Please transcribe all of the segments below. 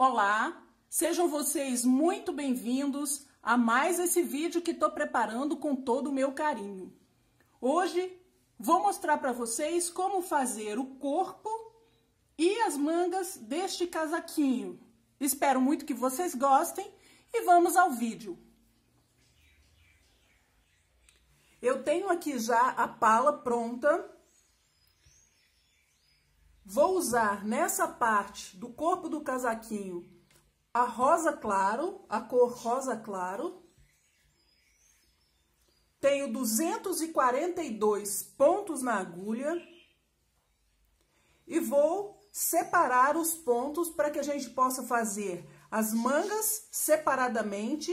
Olá, sejam vocês muito bem-vindos a mais esse vídeo que estou preparando com todo o meu carinho. Hoje vou mostrar para vocês como fazer o corpo e as mangas deste casaquinho. Espero muito que vocês gostem e vamos ao vídeo. Eu tenho aqui já a pala pronta Vou usar nessa parte do corpo do casaquinho a rosa claro, a cor rosa claro. Tenho 242 pontos na agulha. E vou separar os pontos para que a gente possa fazer as mangas separadamente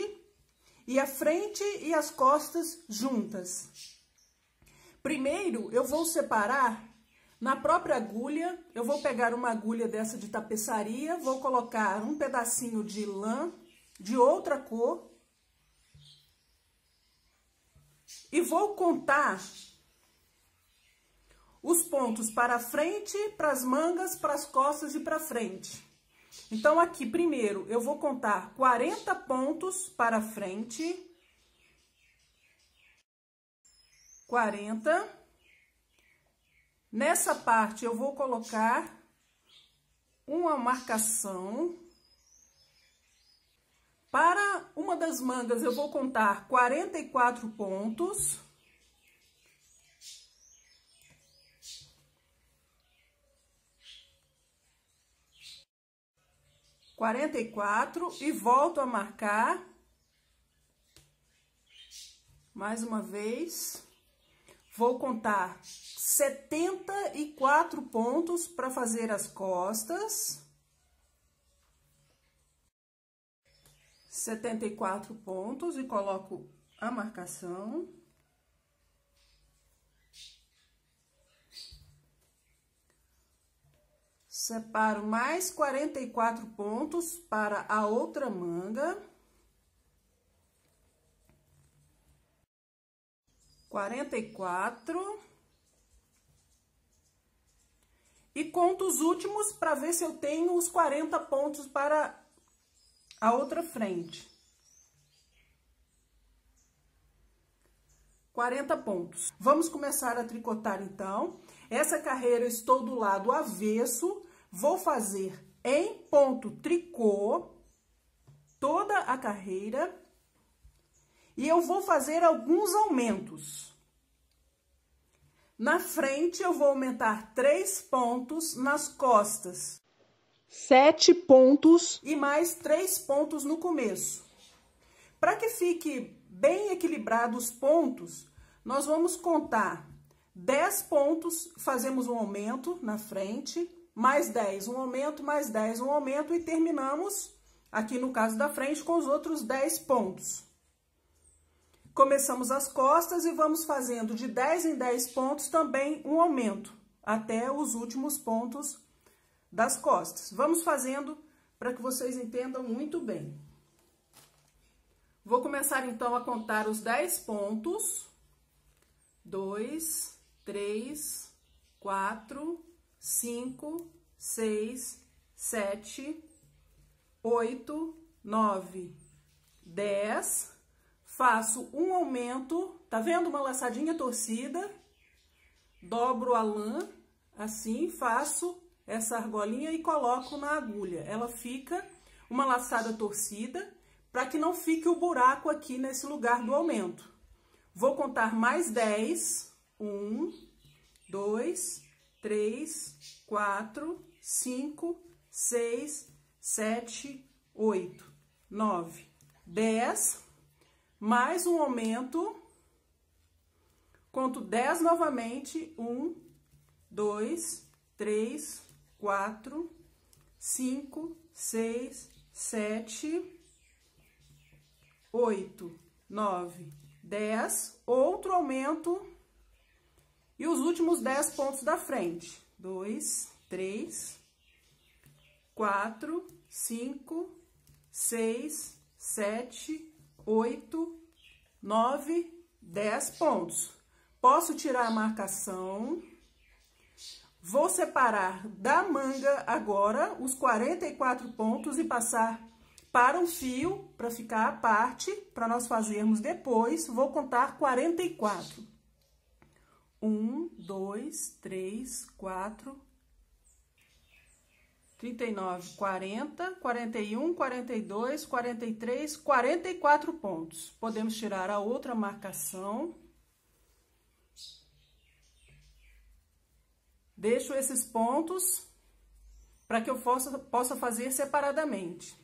e a frente e as costas juntas. Primeiro, eu vou separar na própria agulha, eu vou pegar uma agulha dessa de tapeçaria, vou colocar um pedacinho de lã de outra cor e vou contar os pontos para frente, para as mangas, para as costas e para frente. Então, aqui, primeiro, eu vou contar 40 pontos para frente. 40. Nessa parte, eu vou colocar uma marcação. Para uma das mangas, eu vou contar 44 pontos. Quarenta e quatro, e volto a marcar mais uma vez. Vou contar 74 pontos para fazer as costas. 74 pontos e coloco a marcação. Separo mais 44 pontos para a outra manga. quarenta e quatro E conto os últimos para ver se eu tenho os quarenta pontos para a outra frente. Quarenta pontos. Vamos começar a tricotar então. Essa carreira eu estou do lado avesso, vou fazer em ponto tricô toda a carreira e eu vou fazer alguns aumentos. Na frente, eu vou aumentar três pontos nas costas. Sete pontos. E mais três pontos no começo. Para que fique bem equilibrado os pontos, nós vamos contar dez pontos, fazemos um aumento na frente, mais dez um aumento, mais dez um aumento e terminamos aqui no caso da frente com os outros dez pontos. Começamos as costas e vamos fazendo de 10 em 10 pontos também um aumento, até os últimos pontos das costas. Vamos fazendo para que vocês entendam muito bem. Vou começar então a contar os 10 pontos. 2, 3, 4, 5, 6, 7, 8, 9, 10, faço um aumento, tá vendo? Uma laçadinha torcida, dobro a lã, assim, faço essa argolinha e coloco na agulha. Ela fica uma laçada torcida, para que não fique o buraco aqui nesse lugar do aumento. Vou contar mais 10. 1, 2, 3, 4, 5, 6, 7, 8, 9, 10 mais um aumento, conto 10 novamente, 1, 2, 3, 4, 5, 6, 7, 8, 9, 10, outro aumento, e os últimos 10 pontos da frente, 2, 3, 4, 5, 6, 7, 8, 9, 10 pontos. Posso tirar a marcação. Vou separar da manga agora os 44 pontos e passar para o fio, para ficar a parte, para nós fazermos depois. Vou contar 44. 1, 2, 3, 4, 39, 40, 41, 42, 43, 44 pontos. Podemos tirar a outra marcação. Deixo esses pontos para que eu possa, possa fazer separadamente.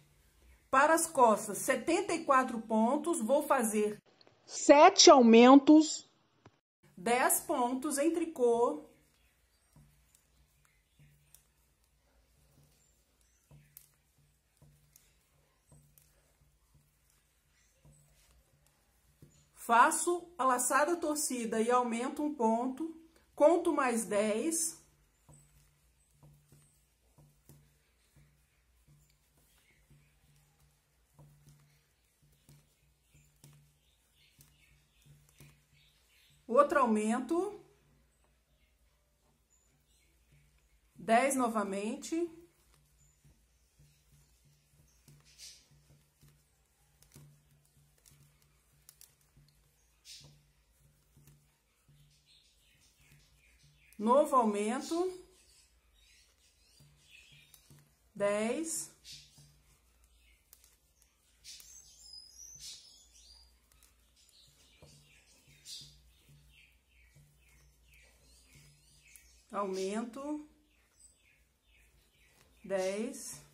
Para as costas, 74 pontos, vou fazer 7 aumentos, 10 pontos em tricô Faço a laçada torcida e aumento um ponto, conto mais 10. Outro aumento. 10 novamente. Novo aumento. 10. Aumento. 10.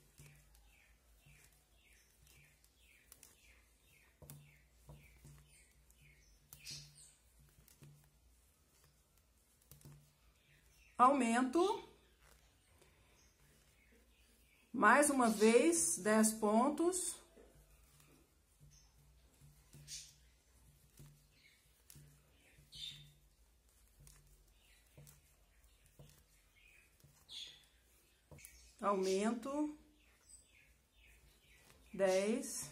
aumento. Mais uma vez, 10 pontos. Aumento. dez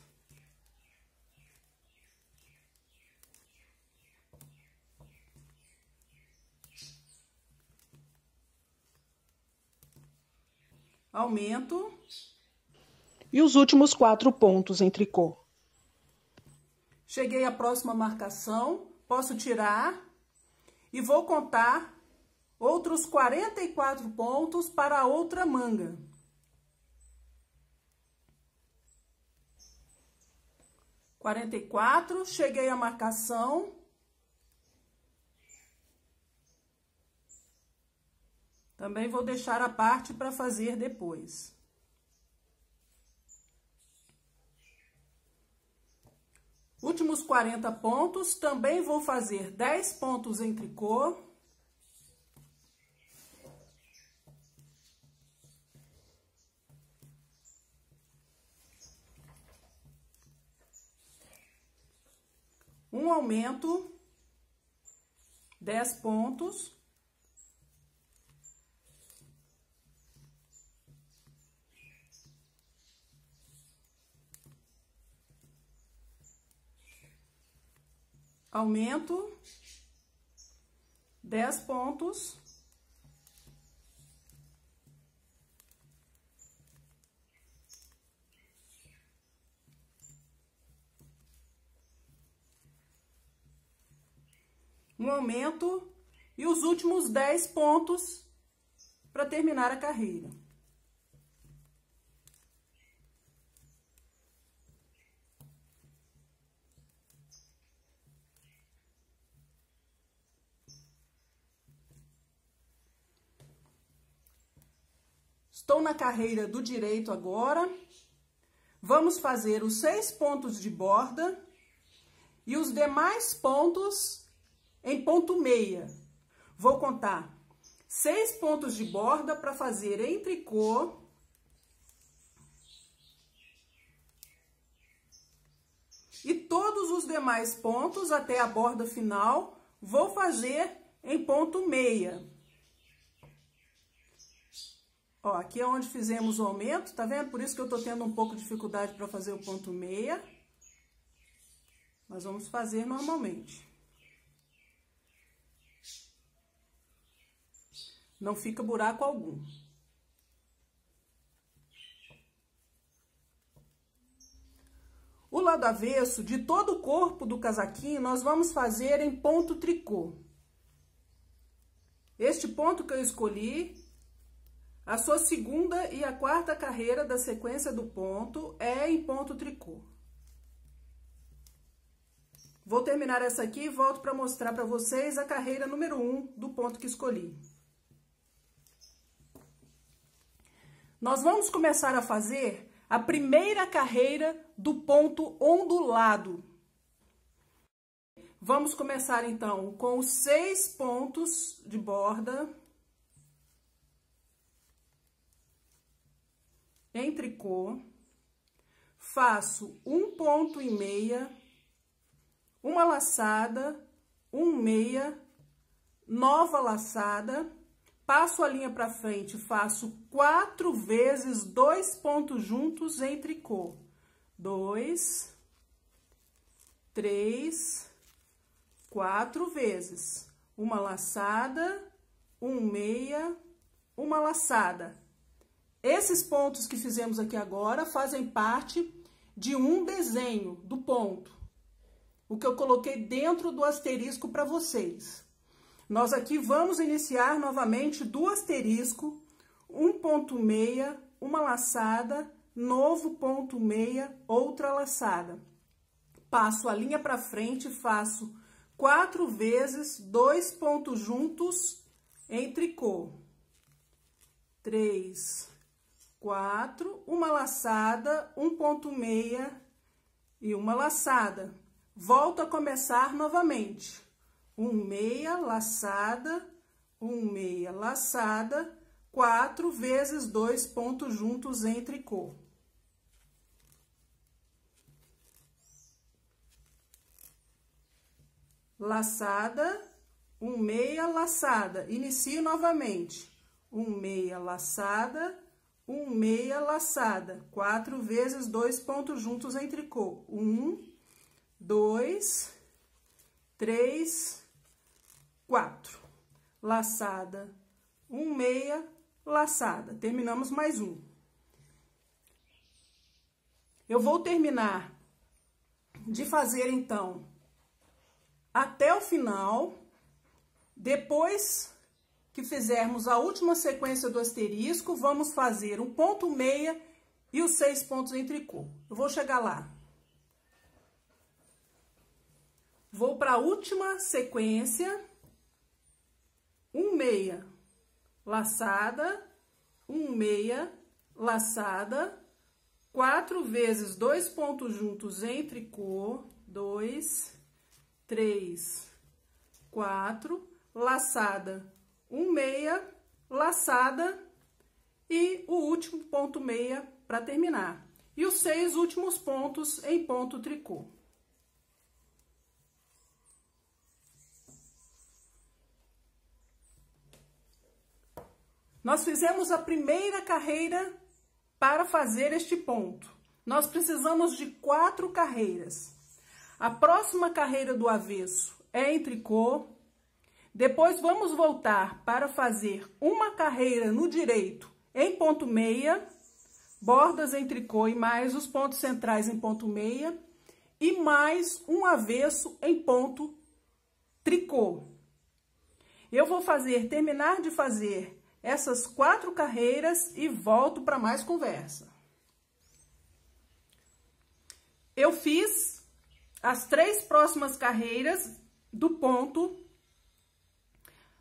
aumento. E os últimos quatro pontos em tricô. Cheguei à próxima marcação, posso tirar e vou contar outros 44 pontos para a outra manga. Quarenta e quatro, cheguei à marcação, Também vou deixar a parte para fazer depois. Últimos 40 pontos, também vou fazer 10 pontos em tricô. Um aumento, 10 pontos. aumento 10 pontos. Um aumento e os últimos 10 pontos para terminar a carreira. Estou na carreira do direito agora. Vamos fazer os seis pontos de borda e os demais pontos em ponto meia. Vou contar seis pontos de borda para fazer em tricô. E todos os demais pontos até a borda final vou fazer em ponto meia. Ó, aqui é onde fizemos o aumento, tá vendo? Por isso que eu tô tendo um pouco de dificuldade para fazer o ponto meia. Nós vamos fazer normalmente. Não fica buraco algum. O lado avesso de todo o corpo do casaquinho, nós vamos fazer em ponto tricô. Este ponto que eu escolhi a sua segunda e a quarta carreira da sequência do ponto é em ponto tricô. Vou terminar essa aqui e volto para mostrar para vocês a carreira número 1 um do ponto que escolhi. Nós vamos começar a fazer a primeira carreira do ponto ondulado. Vamos começar então com os seis pontos de borda. em tricô, faço um ponto e meia, uma laçada, um meia, nova laçada, passo a linha para frente, faço quatro vezes dois pontos juntos em tricô. Dois, três, quatro vezes. Uma laçada, um meia, uma laçada. Esses pontos que fizemos aqui agora fazem parte de um desenho do ponto, o que eu coloquei dentro do asterisco para vocês. Nós aqui vamos iniciar novamente do asterisco, 1.6, uma laçada, novo ponto meia, outra laçada. Passo a linha para frente, faço quatro vezes dois pontos juntos em tricô. Três, quatro, uma laçada, um ponto meia e uma laçada. Volto a começar novamente. Um meia, laçada, um meia, laçada, quatro vezes dois pontos juntos em tricô. Laçada, um meia, laçada. Inicio novamente. Um meia, laçada, um meia laçada, quatro vezes dois pontos juntos em tricô. Um, dois, três, quatro. Laçada, um meia, laçada. Terminamos mais um. Eu vou terminar de fazer, então, até o final. Depois, que fizermos a última sequência do asterisco, vamos fazer um ponto meia e os seis pontos em tricô. Eu vou chegar lá. Vou para a última sequência, um meia laçada, um meia laçada, quatro vezes dois pontos juntos em tricô, dois, três, quatro, laçada um meia, laçada e o último ponto meia para terminar. E os seis últimos pontos em ponto tricô. Nós fizemos a primeira carreira para fazer este ponto. Nós precisamos de quatro carreiras. A próxima carreira do avesso é em tricô, depois vamos voltar para fazer uma carreira no direito em ponto meia, bordas em tricô e mais os pontos centrais em ponto meia e mais um avesso em ponto tricô. Eu vou fazer, terminar de fazer essas quatro carreiras e volto para mais conversa. Eu fiz as três próximas carreiras do ponto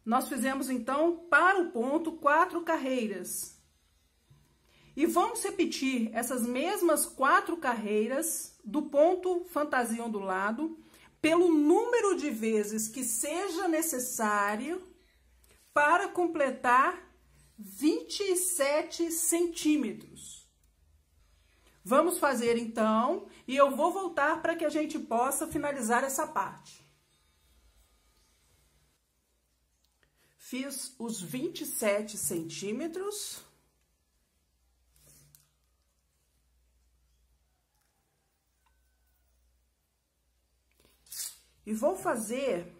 nós fizemos então para o ponto quatro carreiras. E vamos repetir essas mesmas quatro carreiras do ponto fantasia ondulado pelo número de vezes que seja necessário para completar 27 centímetros. Vamos fazer então, e eu vou voltar para que a gente possa finalizar essa parte. Fiz os 27 centímetros. E vou fazer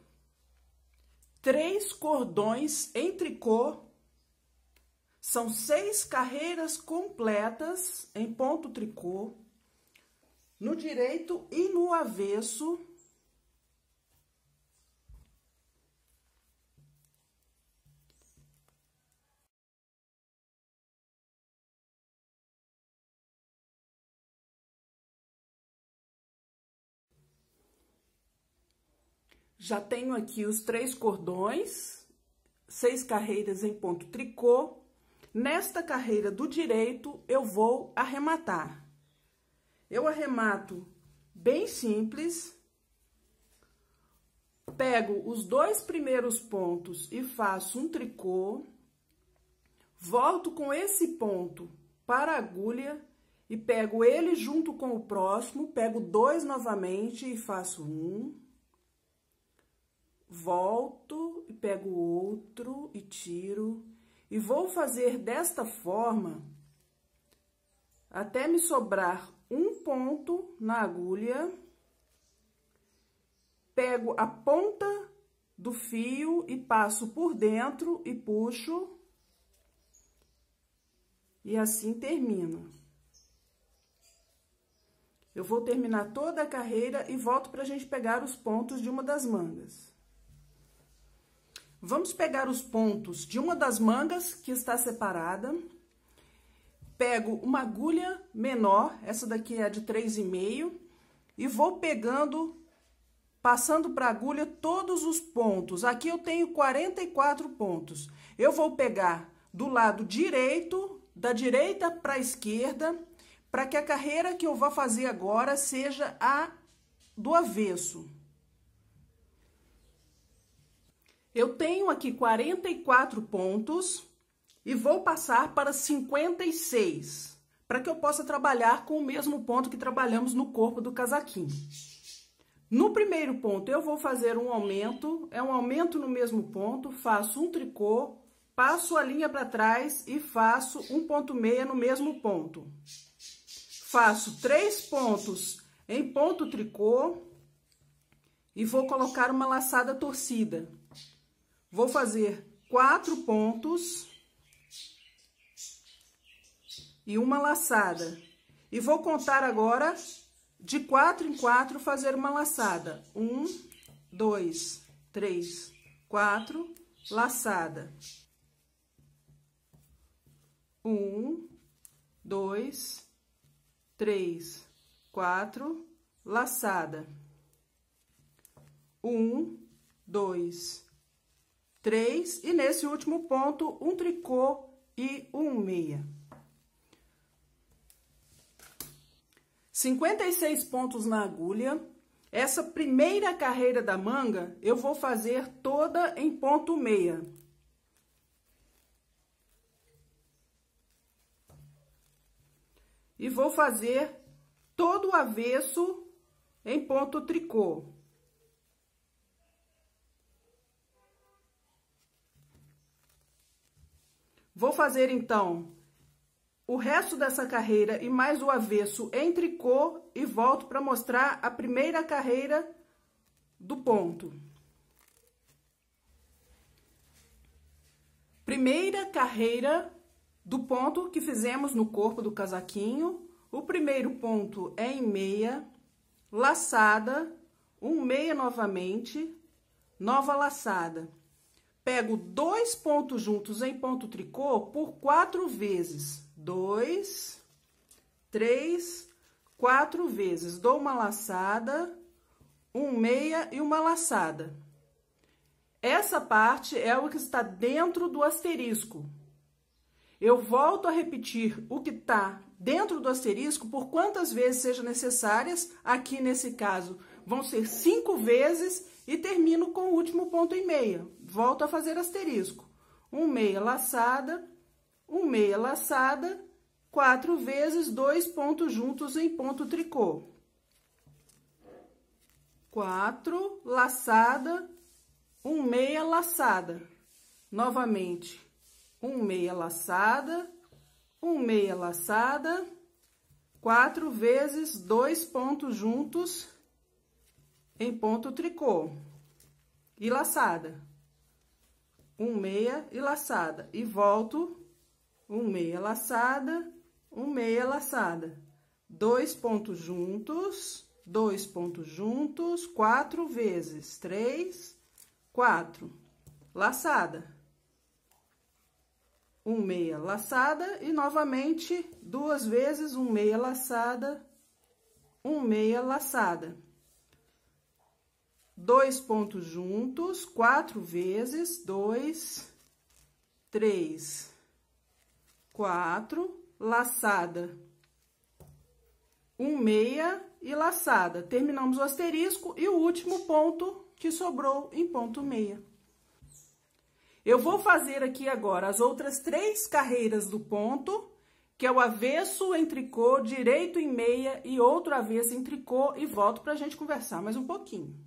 três cordões em tricô. São seis carreiras completas em ponto tricô, no direito e no avesso. Já tenho aqui os três cordões, seis carreiras em ponto tricô. Nesta carreira do direito, eu vou arrematar. Eu arremato bem simples. Pego os dois primeiros pontos e faço um tricô. Volto com esse ponto para a agulha e pego ele junto com o próximo, pego dois novamente e faço um volto e pego outro e tiro, e vou fazer desta forma até me sobrar um ponto na agulha, pego a ponta do fio e passo por dentro e puxo, e assim termina. Eu vou terminar toda a carreira e volto para a gente pegar os pontos de uma das mangas. Vamos pegar os pontos de uma das mangas que está separada. Pego uma agulha menor, essa daqui é de 3,5, e vou pegando, passando para a agulha todos os pontos. Aqui eu tenho 44 pontos. Eu vou pegar do lado direito, da direita para a esquerda, para que a carreira que eu vou fazer agora seja a do avesso. Eu tenho aqui 44 pontos e vou passar para 56, para que eu possa trabalhar com o mesmo ponto que trabalhamos no corpo do casaquinho. No primeiro ponto, eu vou fazer um aumento, é um aumento no mesmo ponto, faço um tricô, passo a linha para trás e faço um ponto meia no mesmo ponto. Faço três pontos em ponto tricô e vou colocar uma laçada torcida. Vou fazer quatro pontos e uma laçada. E vou contar agora de quatro em quatro fazer uma laçada. Um, dois, três, quatro, laçada. Um, dois, três, quatro, laçada. Um, dois, três, e nesse último ponto, um tricô e um meia. 56 pontos na agulha. Essa primeira carreira da manga, eu vou fazer toda em ponto meia. E vou fazer todo o avesso em ponto tricô. Vou fazer então o resto dessa carreira e mais o avesso em tricô e volto para mostrar a primeira carreira do ponto. Primeira carreira do ponto que fizemos no corpo do casaquinho. O primeiro ponto é em meia, laçada, um meia novamente, nova laçada. Pego dois pontos juntos em ponto tricô por quatro vezes. Dois, três, quatro vezes. Dou uma laçada, um meia e uma laçada. Essa parte é o que está dentro do asterisco. Eu volto a repetir o que está dentro do asterisco por quantas vezes sejam necessárias. Aqui, nesse caso, vão ser cinco vezes e termino com o último ponto e meia volto a fazer asterisco. Um meia laçada, um meia laçada, quatro vezes dois pontos juntos em ponto tricô. Quatro, laçada, um meia laçada. Novamente, um meia laçada, um meia laçada, quatro vezes dois pontos juntos em ponto tricô e laçada um meia e laçada. E volto um meia laçada, um meia laçada. Dois pontos juntos, dois pontos juntos, quatro vezes. Três, quatro. Laçada. Um meia laçada e novamente duas vezes um meia laçada, um meia laçada dois pontos juntos, quatro vezes, dois, três, quatro, laçada, um meia e laçada. Terminamos o asterisco e o último ponto que sobrou em ponto meia. Eu vou fazer aqui agora as outras três carreiras do ponto, que é o avesso em tricô, direito em meia e outro avesso em tricô, e volto para a gente conversar mais um pouquinho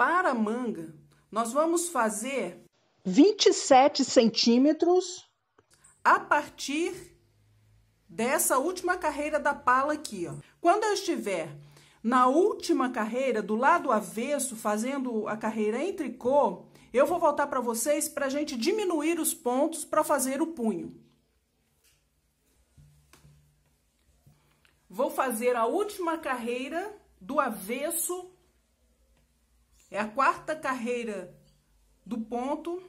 para a manga, nós vamos fazer 27 centímetros a partir dessa última carreira da pala aqui, ó. Quando eu estiver na última carreira, do lado avesso, fazendo a carreira em tricô, eu vou voltar para vocês para a gente diminuir os pontos para fazer o punho. Vou fazer a última carreira do avesso é a quarta carreira do ponto.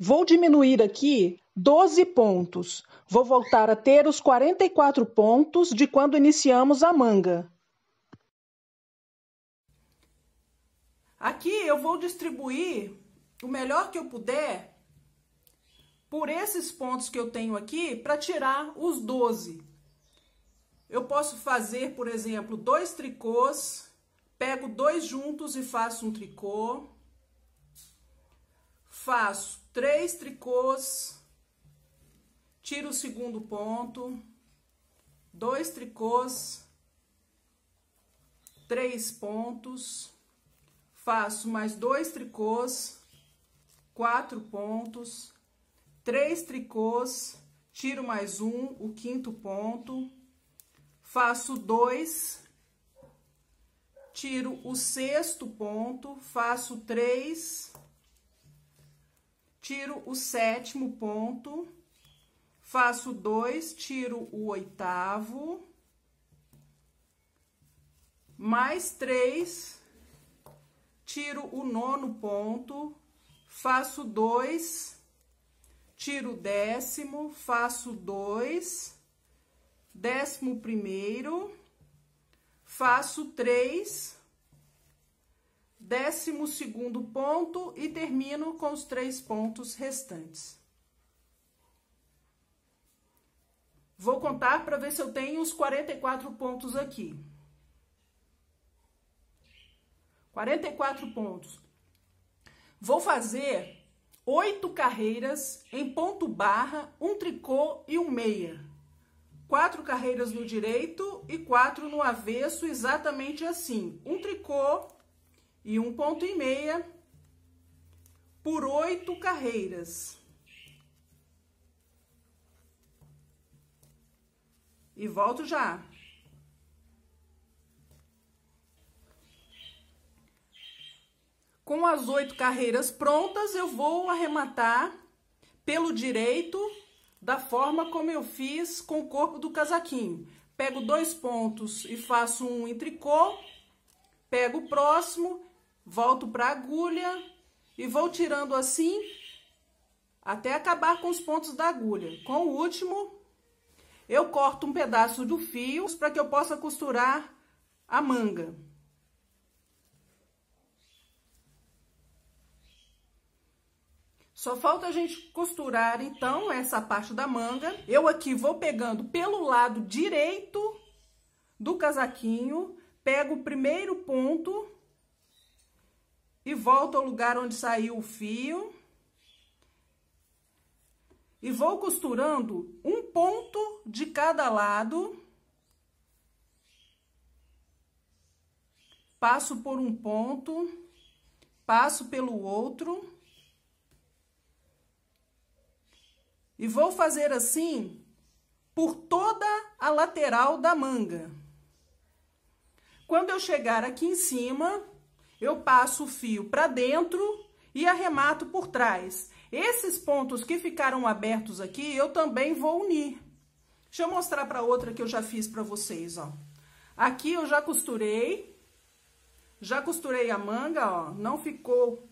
Vou diminuir aqui 12 pontos. Vou voltar a ter os 44 pontos de quando iniciamos a manga. Aqui eu vou distribuir o melhor que eu puder por esses pontos que eu tenho aqui para tirar os 12. Eu posso fazer, por exemplo, dois tricôs Pego dois juntos e faço um tricô. Faço três tricôs. Tiro o segundo ponto. Dois tricôs. Três pontos. Faço mais dois tricôs. Quatro pontos. Três tricôs. Tiro mais um, o quinto ponto. Faço dois tiro o sexto ponto, faço três, tiro o sétimo ponto, faço dois, tiro o oitavo, mais três, tiro o nono ponto, faço dois, tiro o décimo, faço dois, décimo primeiro, faço três, décimo segundo ponto e termino com os três pontos restantes. Vou contar para ver se eu tenho os 44 pontos aqui. 44 pontos. Vou fazer oito carreiras em ponto barra, um tricô e um meia quatro carreiras no direito e quatro no avesso, exatamente assim. Um tricô e um ponto e meia por oito carreiras. E volto já. Com as oito carreiras prontas, eu vou arrematar pelo direito da forma como eu fiz com o corpo do casaquinho. Pego dois pontos e faço um em tricô, pego o próximo, volto para a agulha e vou tirando assim até acabar com os pontos da agulha. Com o último, eu corto um pedaço do fio para que eu possa costurar a manga. Só falta a gente costurar, então, essa parte da manga. Eu aqui vou pegando pelo lado direito do casaquinho, pego o primeiro ponto e volto ao lugar onde saiu o fio. E vou costurando um ponto de cada lado. Passo por um ponto, passo pelo outro E vou fazer assim por toda a lateral da manga. Quando eu chegar aqui em cima, eu passo o fio para dentro e arremato por trás. Esses pontos que ficaram abertos aqui, eu também vou unir. Deixa eu mostrar para outra que eu já fiz para vocês, ó. Aqui eu já costurei, já costurei a manga, ó, não ficou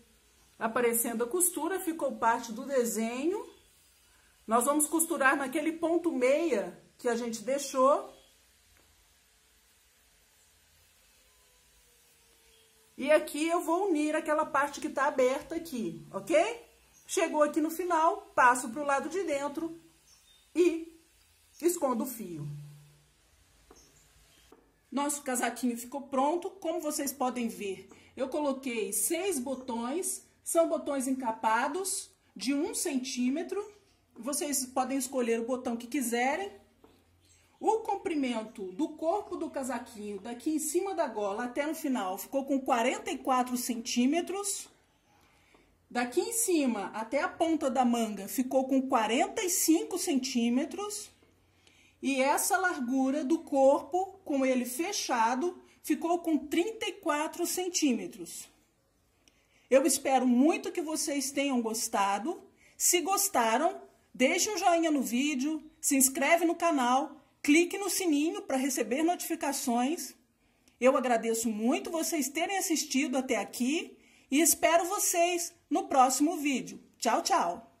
aparecendo a costura, ficou parte do desenho. Nós vamos costurar naquele ponto meia que a gente deixou. E aqui eu vou unir aquela parte que tá aberta aqui, ok? Chegou aqui no final, passo pro lado de dentro e escondo o fio. Nosso casaquinho ficou pronto, como vocês podem ver, eu coloquei seis botões, são botões encapados de um centímetro. Vocês podem escolher o botão que quiserem. O comprimento do corpo do casaquinho, daqui em cima da gola até no final, ficou com 44 centímetros. Daqui em cima até a ponta da manga ficou com 45 centímetros. E essa largura do corpo, com ele fechado, ficou com 34 centímetros. Eu espero muito que vocês tenham gostado. Se gostaram, Deixe um joinha no vídeo, se inscreve no canal, clique no sininho para receber notificações. Eu agradeço muito vocês terem assistido até aqui e espero vocês no próximo vídeo. Tchau, tchau!